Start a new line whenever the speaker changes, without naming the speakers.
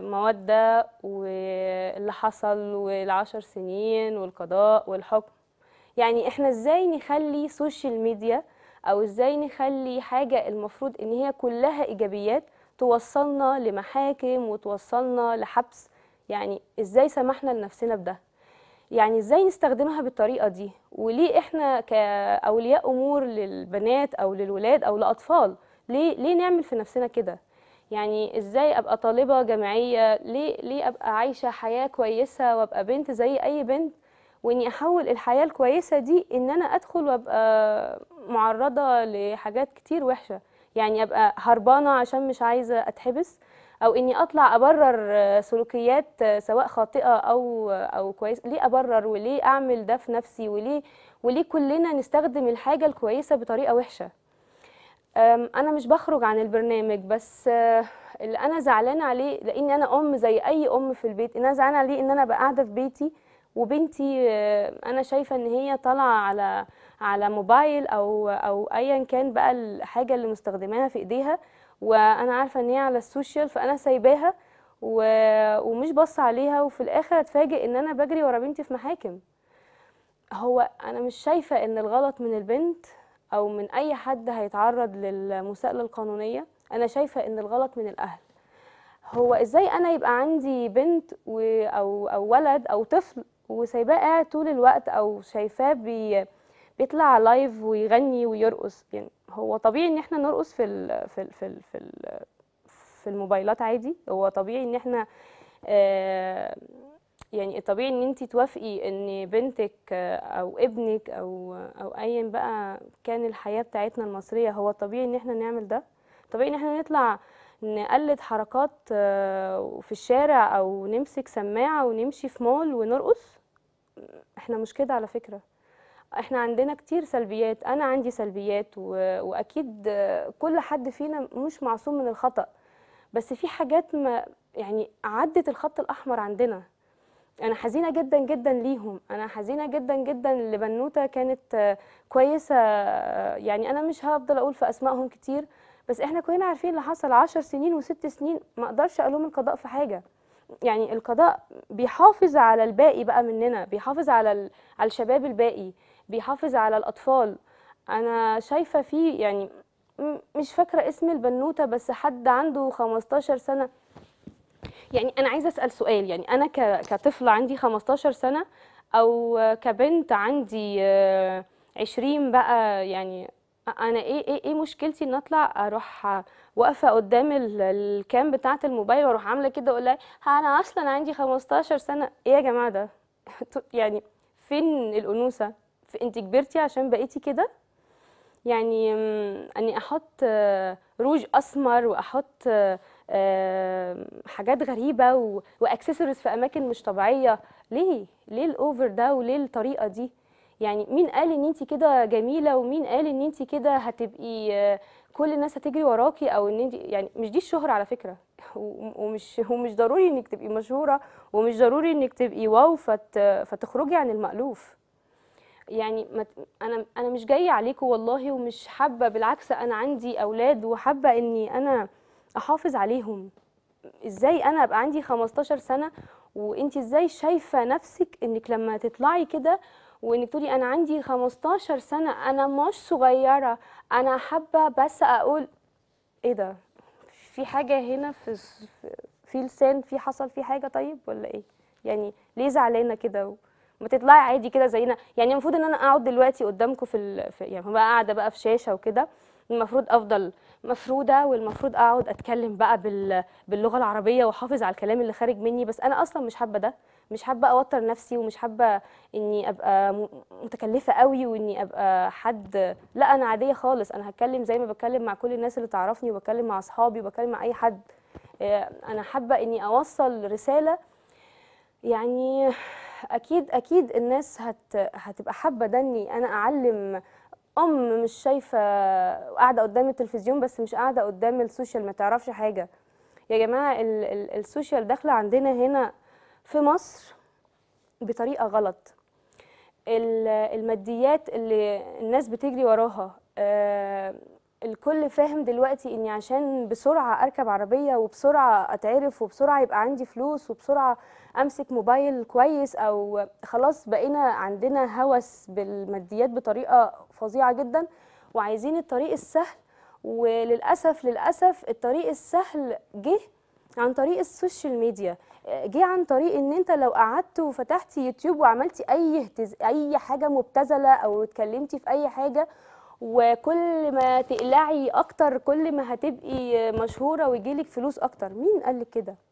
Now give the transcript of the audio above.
مودة واللي حصل والعشر سنين والقضاء والحكم يعني احنا ازاي نخلي سوشيال ميديا او ازاي نخلي حاجة المفروض ان هي كلها ايجابيات توصلنا لمحاكم وتوصلنا لحبس يعني ازاي سمحنا لنفسنا بده يعني ازاي نستخدمها بالطريقه دي وليه احنا كاولياء امور للبنات او للولاد او لاطفال ليه ليه نعمل في نفسنا كده يعني ازاي ابقى طالبه جامعيه ليه ليه ابقى عايشه حياه كويسه وابقى بنت زي اي بنت واني احول الحياه الكويسه دي ان انا ادخل وابقى معرضه لحاجات كتير وحشه يعني ابقى هربانه عشان مش عايزه اتحبس او اني اطلع ابرر سلوكيات سواء خاطئه او او كويس ليه ابرر وليه اعمل ده في نفسي وليه وليه كلنا نستخدم الحاجه الكويسه بطريقه وحشه انا مش بخرج عن البرنامج بس آه، اللي انا زعلانه عليه لاني انا ام زي اي ام في البيت انا زعلانه عليه ان انا بقى قاعده في بيتي وبنتي آه، انا شايفه ان هي طالعه على على موبايل او او ايا كان بقى الحاجه اللي مستخدماها في ايديها وانا عارفه ان هي على السوشيال فانا سايباها ومش باصه عليها وفي الاخر اتفاجئ ان انا بجري ورا بنتي في محاكم هو انا مش شايفه ان الغلط من البنت او من اي حد هيتعرض للمساءله القانونيه انا شايفه ان الغلط من الاهل هو ازاي انا يبقى عندي بنت و او او ولد او طفل وسايباه قاعد طول الوقت او شايفاه بي بيطلع لايف ويغني ويرقص يعني هو طبيعي ان احنا نرقص في ال في ال في ال في, ال في الموبايلات عادي هو طبيعي ان احنا آه يعني طبيعي ان انت توافقي ان بنتك او ابنك او او ايا بقى كان الحياه بتاعتنا المصريه هو طبيعي ان احنا نعمل ده طبيعي ان احنا نطلع نقلد حركات آه، في الشارع او نمسك سماعه ونمشي في مول ونرقص احنا مش كده على فكره احنا عندنا كتير سلبيات انا عندي سلبيات واكيد كل حد فينا مش معصوم من الخطا بس في حاجات ما يعني عدت الخط الاحمر عندنا انا حزينه جدا جدا ليهم انا حزينه جدا جدا لبنوته كانت كويسه يعني انا مش هفضل اقول في اسمائهم كتير بس احنا كلنا عارفين اللي حصل 10 سنين وست سنين ما اقدرش الوم القضاء في حاجه يعني القضاء بيحافظ على الباقي بقى مننا بيحافظ على على الشباب الباقي بيحافظ على الاطفال انا شايفه فيه يعني مش فاكره اسم البنوته بس حد عنده 15 سنه يعني انا عايزه اسال سؤال يعني انا كطفله عندي 15 سنه او كبنت عندي 20 آه، بقى يعني انا ايه ايه ايه مشكلتي ان اطلع اروح واقفه قدام الكام بتاعه الموبايل واروح عامله كده اقول لها انا اصلا عندي 15 سنه ايه يا جماعه ده يعني فين الانوثه انت كبرتي عشان بقيتي كده يعني اني احط آه، روج اسمر واحط آه، حاجات غريبه واكسسوارز في اماكن مش طبيعيه ليه ليه الاوفر ده وليه الطريقه دي يعني مين قال ان انت كده جميله ومين قال ان انت كده هتبقي آه، كل الناس هتجري وراكي او ان انت يعني مش دي الشهره على فكره ومش ومش ضروري انك تبقي مشهوره ومش ضروري انك تبقي واو فت فتخرجي عن المالوف يعني ما انا انا مش جايه عليكم والله ومش حابه بالعكس انا عندي اولاد وحابه اني انا احافظ عليهم ازاي انا ابقى عندي 15 سنه وانت ازاي شايفه نفسك انك لما تطلعي كده وانك تقولي انا عندي 15 سنه انا مش صغيره انا حابه بس اقول ايه ده في حاجه هنا في في لسان في حصل في حاجه طيب ولا ايه يعني ليه زعلانه كده ما تطلعي عادي كده زينا يعني المفروض ان انا اقعد دلوقتي قدامكم في, ال... في يعني بقى قاعده بقى في شاشه وكده المفروض افضل مفروده والمفروض اقعد اتكلم بقى بال... باللغه العربيه واحافظ على الكلام اللي خارج مني بس انا اصلا مش حابه ده مش حابه اوتر نفسي ومش حابه اني ابقى متكلفه قوي واني ابقى حد لا انا عاديه خالص انا هتكلم زي ما بتكلم مع كل الناس اللي تعرفني وبتكلم مع اصحابي وبتكلم مع اي حد آه، انا حابه اني اوصل رساله يعني اكيد اكيد الناس هت هتبقى حابه ده اني انا اعلم ام مش شايفه قاعده قدام التلفزيون بس مش قاعده قدام السوشيال ما تعرفش حاجه يا جماعه ال ال السوشيال داخله عندنا هنا في مصر بطريقه غلط الماديات اللي الناس بتجري وراها آه، الكل فاهم دلوقتي اني عشان بسرعه اركب عربيه وبسرعه اتعرف وبسرعه يبقى عندي فلوس وبسرعه امسك موبايل كويس او خلاص بقينا عندنا هوس بالماديات بطريقه فظيعه جدا وعايزين الطريق السهل وللاسف للاسف الطريق السهل جه عن طريق السوشيال ميديا جه عن طريق ان انت لو قعدت وفتحت يوتيوب وعملتي اي اي حاجه مبتذله او اتكلمتي في اي حاجه وكل ما تقلعي اكتر كل ما هتبقي مشهوره ويجيلك فلوس اكتر مين قالك كده